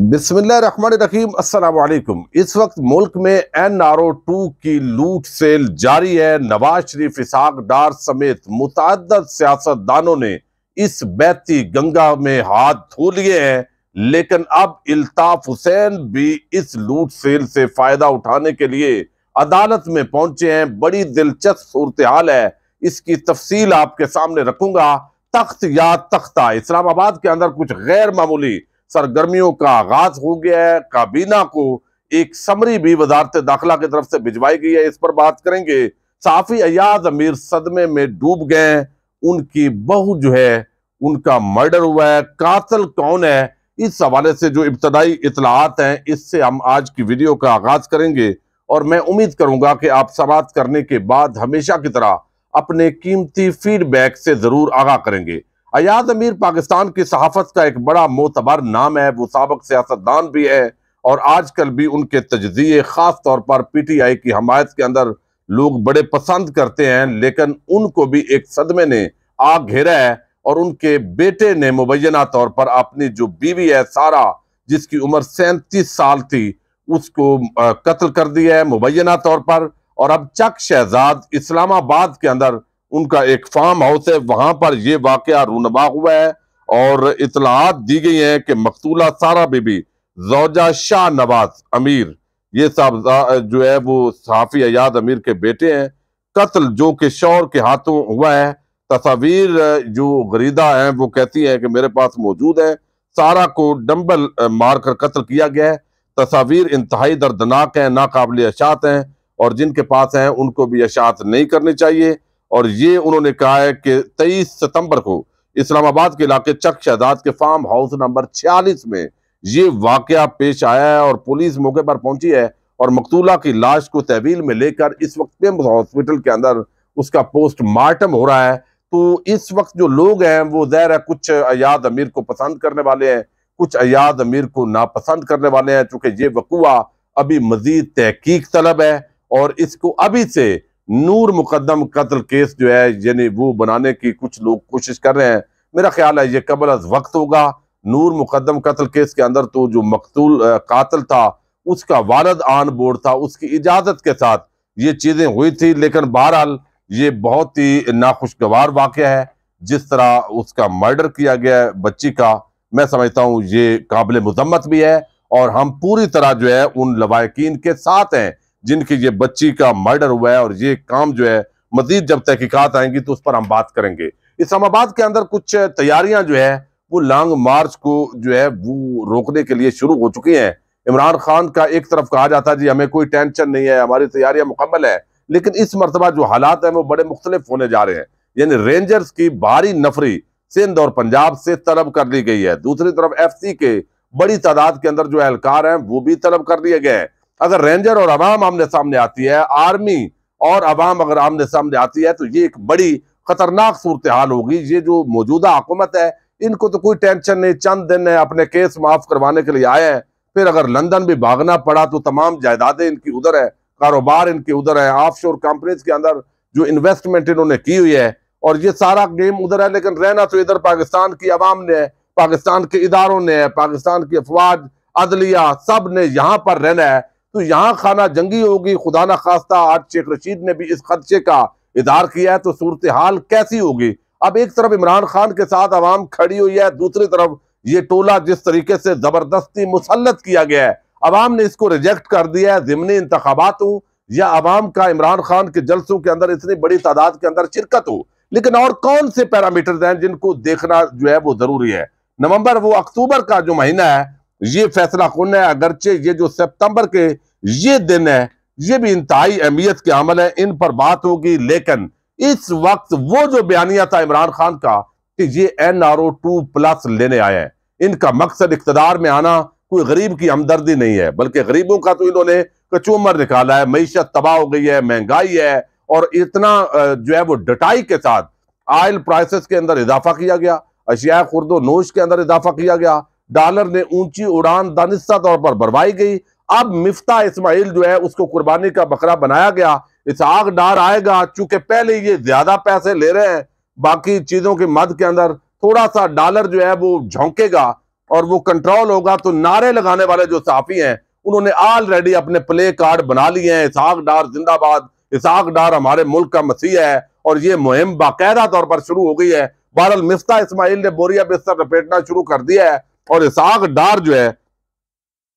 बिसमिल्ल run रकीम असलकुम इस वक्त मुल्क में एन आर ओ टू की लूट सेल जारी है नवाज शरीफ इसहाक डार समेत मुतद सियासतदानों ने इस बैती गंगा में हाथ धो लिए हैं लेकिन अब अल्ताफ हुसैन भी इस लूट सेल से फ़ायदा उठाने के लिए अदालत में पहुंचे हैं बड़ी दिलचस्प सूरत हाल है इसकी तफसील आपके सामने रखूंगा तख्त या तख्ता इस्लामाबाद के अंदर कुछ गैर मामूली सरगर्मियों का आगाज हो गया है काबीना को एक समरी भी वजारत दाखिला की तरफ से भिजवाई गई है इस पर बात करेंगे साफी अयाज अमीर सदमे में डूब गए उनकी बहू जो है उनका मर्डर हुआ है कातल कौन है इस हवाले से जो इब्तदाई इतलात हैं इससे हम आज की वीडियो का आगाज करेंगे और मैं उम्मीद करूंगा कि आप सवाल करने के बाद हमेशा की तरह अपने कीमती फीडबैक से जरूर आगाह करेंगे अयाज अमीर पाकिस्तान की सहाफत का एक बड़ा मोतबर नाम है वो सबक सियासतदान भी है और आजकल भी उनके तजिए ख़ास तौर पर पी टी आई की हमायत के अंदर लोग बड़े पसंद करते हैं लेकिन उनको भी एक सदमे ने आग घेरा है और उनके बेटे ने मुबैना तौर पर अपनी जो बीवी है सारा जिसकी उम्र सैंतीस साल थी उसको कत्ल कर दिया है मुबैना तौर पर और अब चक शहजाद इस्लामाबाद के अंदर उनका एक फार्म हाउस है वहां पर यह वाक़ रूनबा हुआ है और इतलाहत दी गई है कि मकतूला सारा बीबी जोजा शाह नवाज अमीर ये साहब जो है वो साफी अयाद अमीर के बेटे हैं कत्ल जो कि शौर के हाथों हुआ है तस्वीर जो गरीदा है वो कहती है कि मेरे पास मौजूद है सारा को डम्बल मारकर कत्ल किया गया है तस्वीर इंतहाई दर्दनाक है नाकबिल अशात हैं और जिनके पास हैं उनको भी अशात नहीं करनी चाहिए और ये उन्होंने कहा है कि तेईस सितंबर को इस्लामाबाद के इलाके चक शहजाद के फार्म हाउस नंबर छियालीस में ये वाक़ पेश आया है और पुलिस मौके पर पहुंची है और मकतूला की लाश को तहवील में लेकर इस वक्त पिम्स हॉस्पिटल के अंदर उसका पोस्टमार्टम हो रहा है तो इस वक्त जो लोग हैं वो जहर है कुछ अयाद अमीर को पसंद करने वाले हैं कुछ अयाद अमीर को नापसंद करने वाले हैं चूंकि ये वकूआ अभी मजीद तहकीक तलब है और इसको अभी से नूर मुकदम कत्ल केस जो है यानी वो बनाने की कुछ लोग कोशिश कर रहे हैं मेरा ख्याल है ये कबल अज वक्त होगा नूर मुकदम कत्ल केस के अंदर तो जो मकतूल कातल था उसका वालद आन बोर्ड था उसकी इजाज़त के साथ ये चीज़ें हुई थी लेकिन बहरहाल ये बहुत ही नाखुशगवार वाक़ है जिस तरह उसका मर्डर किया गया है बच्ची का मैं समझता हूँ ये काबिल मजम्मत भी है और हम पूरी तरह जो है उन लवाकिन के साथ हैं जिनकी ये बच्ची का मर्डर हुआ है और ये काम जो है मजीद जब तहकीकत आएंगी तो उस पर हम बात करेंगे इस्लामाबाद के अंदर कुछ तैयारियां जो है वो लॉन्ग मार्च को जो है वो रोकने के लिए शुरू हो चुकी हैं इमरान खान का एक तरफ कहा जाता है जी हमें कोई टेंशन नहीं है हमारी तैयारियां मुकम्मल है लेकिन इस मरतबा जो हालात है वो बड़े मुख्तलिफ होने जा रहे हैं यानी रेंजर्स की भारी नफरी सिंध और पंजाब से तलब कर ली गई है दूसरी तरफ एफ के बड़ी तादाद के अंदर जो एहलकार हैं वो भी तलब कर लिए गए हैं अगर रेंजर और अवाम आमने सामने आती है आर्मी और अवाम अगर आमने सामने आती है तो ये एक बड़ी खतरनाक सूरत हाल होगी ये जो मौजूदा हुकूमत है इनको तो कोई टेंशन नहीं चंद दिन है अपने केस माफ करवाने के लिए आए हैं फिर अगर लंदन भी भागना पड़ा तो तमाम जायदादें इनकी उधर है कारोबार इनके उधर है ऑफ शोर कंपनीज के अंदर जो इन्वेस्टमेंट इन्होंने की हुई है और ये सारा गेम उधर है लेकिन रहना तो इधर पाकिस्तान की आवाम ने पाकिस्तान के इदारों ने पाकिस्तान की अफवाज अदलिया सब ने यहाँ पर रहना है तो यहाँ खाना जंगी होगी खुदा ना खास्ता आज शेख रशीद ने भी इस खदशे का इजहार किया है तो सूरत हाल कैसी होगी अब एक तरफ इमरान खान के साथ आवाम खड़ी हुई है दूसरी तरफ ये टोला जिस तरीके से जबरदस्ती मुसलत किया गया है अवाम ने इसको रिजेक्ट कर दिया है ज़मनी इंतबात हूँ या आवाम का इमरान खान के जलसों के अंदर इतनी बड़ी तादाद के अंदर शिरकत हो लेकिन और कौन से पैरामीटर्स हैं जिनको देखना जो है वो जरूरी है नवंबर वो अक्टूबर का जो महीना है ये फैसला कौन है अगरचे ये जो सितंबर के ये दिन है ये भी इंतहाई अहमियत के अमल है इन पर बात होगी लेकिन इस वक्त वो जो बयानिया था इमरान खान का कि ये N R O two plus लेने आए हैं इनका मकसद इकतदार में आना कोई गरीब की हमदर्दी नहीं है बल्कि गरीबों का तो इन्होंने कचूमर निकाला है मीशत तबाह हो गई है महंगाई है और इतना जो है वो डटाई के साथ आयल प्राइसेस के अंदर इजाफा किया गया अशिया खुर्दो नोश के अंदर इजाफा किया गया डॉलर ने ऊंची उड़ान दानिस्ता तौर पर भरवाई गई अब मिफ्ता इस्माइल जो है उसको कुर्बानी का बकरा बनाया गया इसहाक डार आएगा चूंकि पहले ये ज्यादा पैसे ले रहे हैं बाकी चीजों के मद के अंदर थोड़ा सा डॉलर जो है वो झोंकेगा और वो कंट्रोल होगा तो नारे लगाने वाले जो साफी हैं उन्होंने ऑलरेडी अपने प्ले कार्ड बना लिए हैं इसहाक डार जिंदाबाद इसहाक डार हमारे मुल्क का मसीह है और ये मुहिम बाकायदा तौर पर शुरू हो गई है बहरल मिफ्ता इसमाइल ने बोरिया बिस्तर लपेटना शुरू कर दिया है और इसाक डार जो है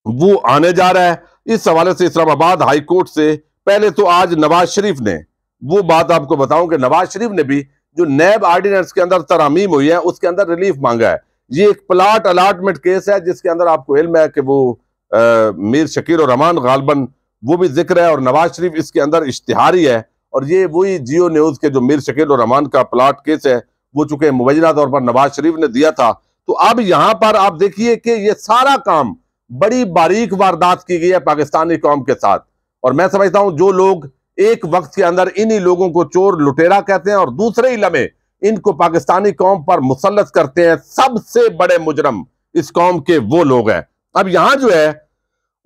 वो आने जा रहा है इस हवाले से इस्लामाबाद हाई कोर्ट से पहले तो आज नवाज शरीफ ने वो बात आपको बताऊं कि नवाज शरीफ ने भी जो नैब आर्डिनेंस के अंदर तरामीम हुई है उसके अंदर रिलीफ मांगा है ये एक प्लाट अलाटमेंट केस है जिसके अंदर आपको इल्म है कि वो आ, मीर शकील और रमान गालबन वो भी जिक्र है और नवाज शरीफ इसके अंदर इश्तिहारी है और ये वही जियो न्यूज़ के जो मीर शकील और रमान का प्लाट केस है वो चूंकि मुबैना तौर पर नवाज शरीफ ने दिया था तो अब यहां पर आप देखिए कि ये सारा काम बड़ी बारीक वारदात की गई है पाकिस्तानी कौम के साथ और मैं समझता हूं जो लोग एक वक्त के अंदर इन्हीं लोगों को चोर लुटेरा कहते हैं और दूसरे ही लमे इनको पाकिस्तानी कौम पर मुसलत करते हैं सबसे बड़े मुजरम इस कौम के वो लोग हैं अब यहां जो है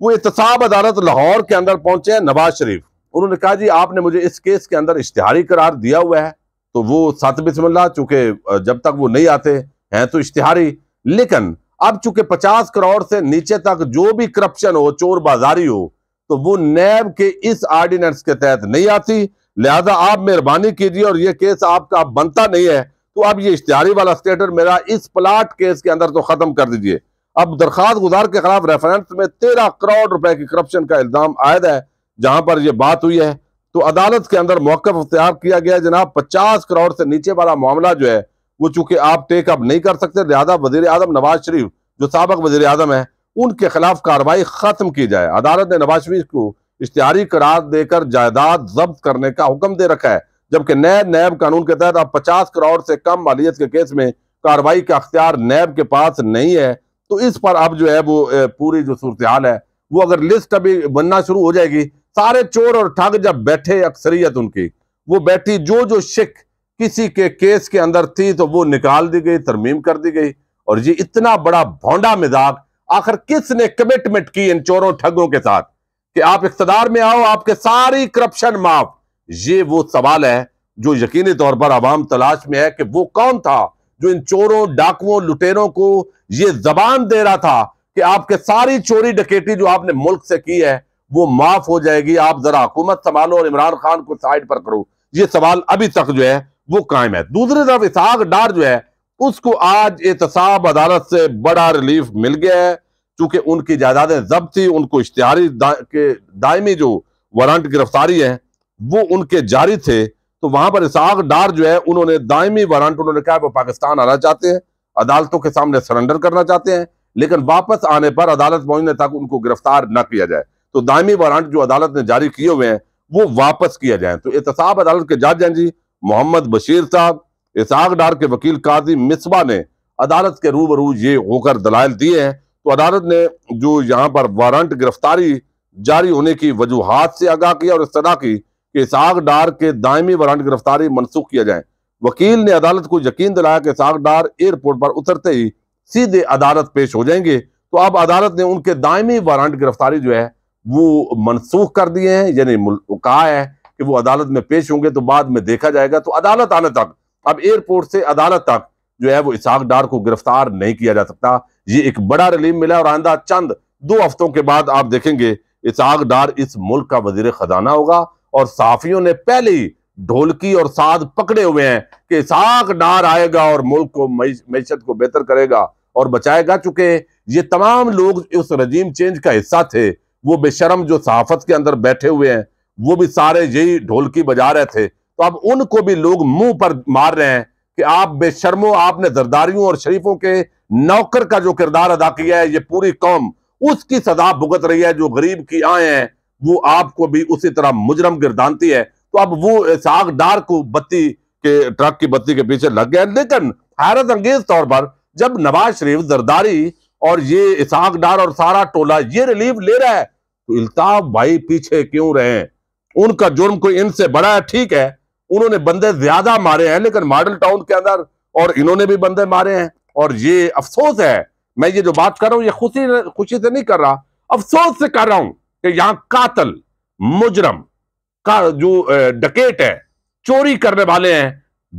वो एहतसाब अदालत लाहौर के अंदर पहुंचे हैं नवाज शरीफ उन्होंने कहा जी आपने मुझे इस केस के अंदर इश्तेहारी करार दिया हुआ है तो वो सात बिस्मिल्ला चूंकि जब तक वो नहीं आते हैं तो इश्तिहारी लेकिन अब चूंकि पचास करोड़ से नीचे तक जो भी करप्शन हो चोर बाजारी हो तो वो नैब के इस ऑर्डिनेंस के तहत नहीं आती लिहाजा आप मेहरबानी कीजिए और ये केस आपका बनता नहीं है तो आप ये इश्तिहारी वाला स्टेटर मेरा इस प्लाट केस के अंदर तो खत्म कर दीजिए अब दरखास्त गुजार के खिलाफ रेफरेंस में तेरह करोड़ रुपए की करप्शन का इल्जाम आयद है जहां पर यह बात हुई है तो अदालत के अंदर मौकफ अख्तियार किया गया जनाब पचास करोड़ से नीचे वाला मामला जो है वो चूंकि आप टेक अप नहीं कर सकते लिहाजा वजीर आजम नवाज शरीफ जो सबक वजीर आजम है उनके खिलाफ कार्रवाई ख़त्म की जाए अदालत ने नवाज शरीफ को इश्तारी करार देकर जायदाद जब्त करने का हुक्म दे रखा है जबकि नए नैब कानून के तहत अब पचास करोड़ से कम मालियत के केस में कार्रवाई का अख्तियार नैब के पास नहीं है तो इस पर अब जो है वो पूरी जो सूरत हाल है वो अगर लिस्ट अभी बनना शुरू हो जाएगी सारे चोर और ठग जब बैठे अक्सरियत उनकी वो बैठी जो जो शिक किसी के केस के अंदर थी तो वो निकाल दी गई तरमीम कर दी गई और ये इतना बड़ा भोंडा मिजाक आखिर किसने कमिटमेंट की इन चोरों ठगों के साथ कि आप इकतदार में आओ आपके सारी करप्शन माफ ये वो सवाल है जो यकीनी तौर पर आवाम तलाश में है कि वो कौन था जो इन चोरों डाकुओं लुटेरों को ये जबान दे रहा था कि आपके सारी चोरी डकेटी जो आपने मुल्क से की है वो माफ हो जाएगी आप जरा हुकूमत संभालो और इमरान खान को साइड पर करो ये सवाल अभी तक जो है वो कायम है दूसरी तरफ इसहाक डार जो है उसको आज एहतसाब अदालत से बड़ा रिलीफ मिल गया है चूंकि उनकी जायदादें जब्त थी उनको इश्तहारी दा, के दायमी जो वारंट गिरफ्तारी है वो उनके जारी थे तो वहां पर इसहाक डार जो है उन्होंने दायमी वारंट उन्होंने कहा वो पाकिस्तान आना चाहते हैं अदालतों के सामने सरेंडर करना चाहते हैं लेकिन वापस आने पर अदालत पहुंचने तक उनको गिरफ्तार न किया जाए तो दायमी वारंट जो अदालत ने जारी किए हुए हैं वो वापस किया जाए तो एहतसाब अदालत के जज हैं जी मोहम्मद बशीर साहब इसहाक डार के वकील काजी मिसबा ने अदालत के रूबरू ये होकर दलाल दिए हैं तो अदालत ने जो यहाँ पर वारंट गिरफ्तारी जारी होने की वजूहत से आगाह किया और इस्तः की कि इसहाक डार के दायमी वारंट गिरफ्तारी मनसूख किया जाए वकील ने अदालत को यकीन दिलाया कि इसहाक डार एयरपोर्ट पर उतरते ही सीधे अदालत पेश हो जाएंगे तो अब अदालत ने उनके दायमी वारंट गिरफ्तारी जो है वो मनसूख कर दिए हैं यानी कहा है कि वो अदालत में पेश होंगे तो बाद में देखा जाएगा तो अदालत आने तक अब एयरपोर्ट से अदालत तक जो है वो इसहाक डार को गिरफ्तार नहीं किया जा सकता ये एक बड़ा रिलीफ मिला और आंदा चंद दो हफ्तों के बाद आप देखेंगे इसहाक डार इस मुल्क का वजीर खजाना होगा और साफियों ने पहले ही ढोलकी और साध पकड़े हुए हैं कि इसहाक डार आएगा और मुल्क को मीशत को बेहतर करेगा और बचाएगा चूंकि ये तमाम लोग उस रजीम चेंज का हिस्सा थे वो बेशरम जो सहाफत के अंदर बैठे हुए हैं वो भी सारे यही ढोलकी बजा रहे थे तो अब उनको भी लोग मुंह पर मार रहे हैं कि आप बेशर्मो आपने जरदारियों और शरीफों के नौकर का जो किरदार अदा किया है ये पूरी कौम उसकी सजा भुगत रही है जो गरीब की आए हैं वो आपको भी उसी तरह मुजरम गिरदानती है तो अब वो साग डार को बत्ती के ट्रक की बत्ती के पीछे लग गए लेकिन हैरत अंगेज तौर पर जब नवाज शरीफ जरदारी और ये इसहाक डार और सारा टोला ये रिलीफ ले रहा है तो इल्ताफ भाई पीछे क्यों रहे हैं उनका जुर्म कोई इनसे बड़ा है ठीक है उन्होंने बंदे ज्यादा मारे हैं लेकिन मॉडल टाउन के अंदर और इन्होंने भी बंदे मारे हैं और ये अफसोस है मैं ये जो बात कर रहा हूं ये खुशी खुशी से नहीं कर रहा अफसोस से कर रहा हूं कि यहां कातल मुजरम का जो डकेट है चोरी करने वाले हैं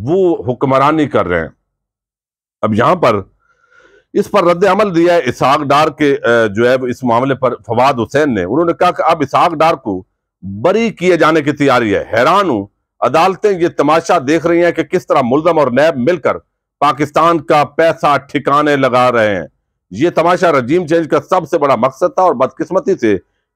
वो हुक्मरानी कर रहे हैं अब यहां पर इस पर रद्द अमल दिया है इसहाक डार के जो है इस मामले पर फवाद हुसैन ने उन्होंने कहा कि अब इसहाक डार को बरी किए जाने की तैयारी है हैरान हूं अदालतें ये तमाशा देख रही हैं कि किस तरह मुलजम और नैब मिलकर पाकिस्तान का पैसा ठिकाने लगा रहे हैं ये तमाशा रजीम चेंज का सबसे बड़ा मकसद था और बदकिस्मती से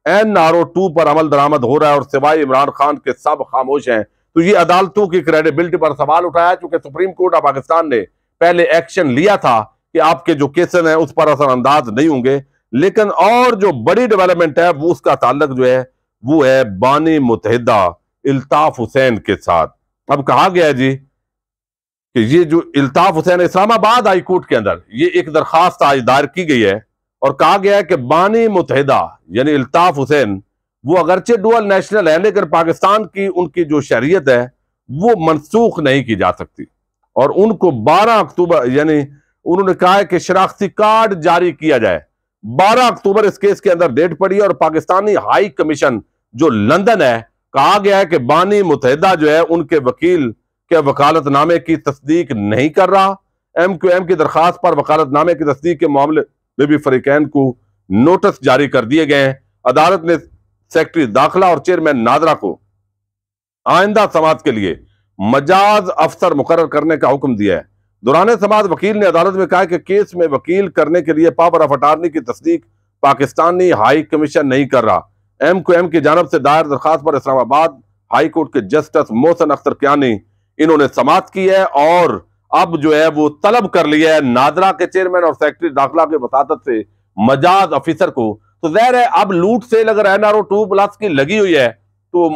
एन आर ओ टू पर अमल दरामद हो रहा है और सिवाय इमरान खान के सब खामोश हैं तो ये अदालतों की क्रेडिबिलिटी पर सवाल उठाया चूंकि सुप्रीम कोर्ट ऑफ पाकिस्तान ने पहले एक्शन लिया था कि आपके जो केसेस हैं उस पर असरअंदाज नहीं होंगे लेकिन और जो बड़ी डेवलपमेंट है वो उसका ताल्लक जो है वो है बानी मुतहदा अल्ताफ़ हुसैन के साथ अब कहा गया जी कि ये जो अल्ताफ़ हुसैन इस्लामाबाद हाई कोर्ट के अंदर ये एक दरख्वास्त आज दायर की गई है और कहा गया है कि बानी मुतहदा यानी अल्ताफ़ हुसैन वो अगरचे डुअल नेशनल है लेकिन पाकिस्तान की उनकी जो शरीयत है वो मनसूख नहीं की जा सकती और उनको 12 अक्टूबर यानी उन्होंने कहा है कि शराख्ती कार्ड जारी किया जाए 12 अक्टूबर इस केस के अंदर डेट पड़ी है और पाकिस्तानी हाई कमीशन जो लंदन है कहा गया है कि बानी मुतहदा जो है उनके वकील के वकालतनामे की तस्दीक नहीं कर रहा एम क्यू एम की दरखास्त पर वकालतनामे की तस्दीक के मामले में भी फरीकैन को नोटिस जारी कर दिए गए हैं अदालत ने सेक्रेटरी दाखिला और चेयरमैन नादरा को आइंदा समाज के लिए मजाज अफसर मुकर करने का हुक्म दिया है दुरान समाज वकील ने अदालत में कहा कि केस में वकील करने के लिए पावर ऑफ अटारनी की तस्दीक पाकिस्तानी हाई कमीशन नहीं कर रहा एम क्यू एम की जानब से दायर दरखास्त पर इस्लामाबाद हाईकोर्ट के जस्टिस मोहसन अख्तर क्यानी इन्होंने समाप्त की है और अब जो है वो तलब कर लिया है नादरा के चेयरमैन और सेक्रेटरी दाखिला के वसादत से मजाज अफिसर को तो जहर है अब लूट सेल अगर N R O two plus की लगी हुई है तो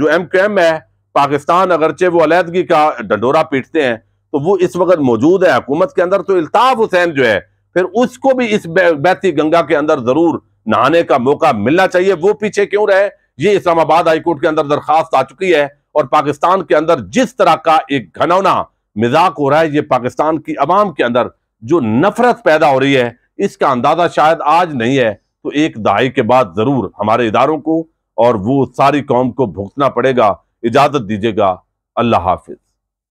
जो एम क्यू एम है पाकिस्तान अगरचे वो अलीहदगी का डंडोरा पीटते हैं तो वो इस वक्त मौजूद है हुकूमत के अंदर तो अल्ताफ हुसैन जो है फिर उसको भी इस बैती गंगा के अंदर जरूर नहाने का मौका मिलना चाहिए वो पीछे क्यों रहे ये इस्लामाबाद हाईकोर्ट के अंदर दरखास्त आ चुकी है और पाकिस्तान के अंदर जिस तरह का एक घनौना मिजाक हो रहा है ये पाकिस्तान की आवाम के अंदर जो नफरत पैदा हो रही है इसका अंदाजा शायद आज नहीं है तो एक दहाई के बाद जरूर हमारे इदारों को और वो सारी कौम को भुगतना पड़ेगा इजाजत दीजिएगा अल्लाह हाफिज